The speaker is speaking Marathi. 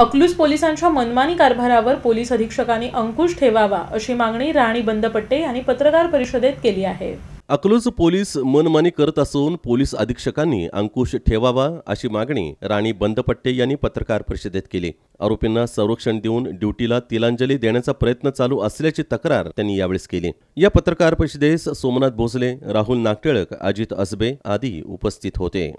अकलूज पोलिसांच्या मनमानी कारभारावर पोलीस अधीक्षकांनी अंकुश ठेवावा अशी मागणी राणी बंदपट्टे यांनी पत्रकार परिषदेत केली आहे अकलूज पोलीस मनमानी करत असून पोलीस अधीक्षकांनी अंकुश ठेवावा अशी मागणी राणी बंदपट्टे यांनी पत्रकार परिषदेत केली आरोपींना संरक्षण देऊन ड्युटीला तिलांजली देण्याचा प्रयत्न चालू असल्याची तक्रार त्यांनी यावेळेस केली या पत्रकार परिषदेस सोमनाथ भोसले राहुल नागटिळक अजित असबे आदी उपस्थित होते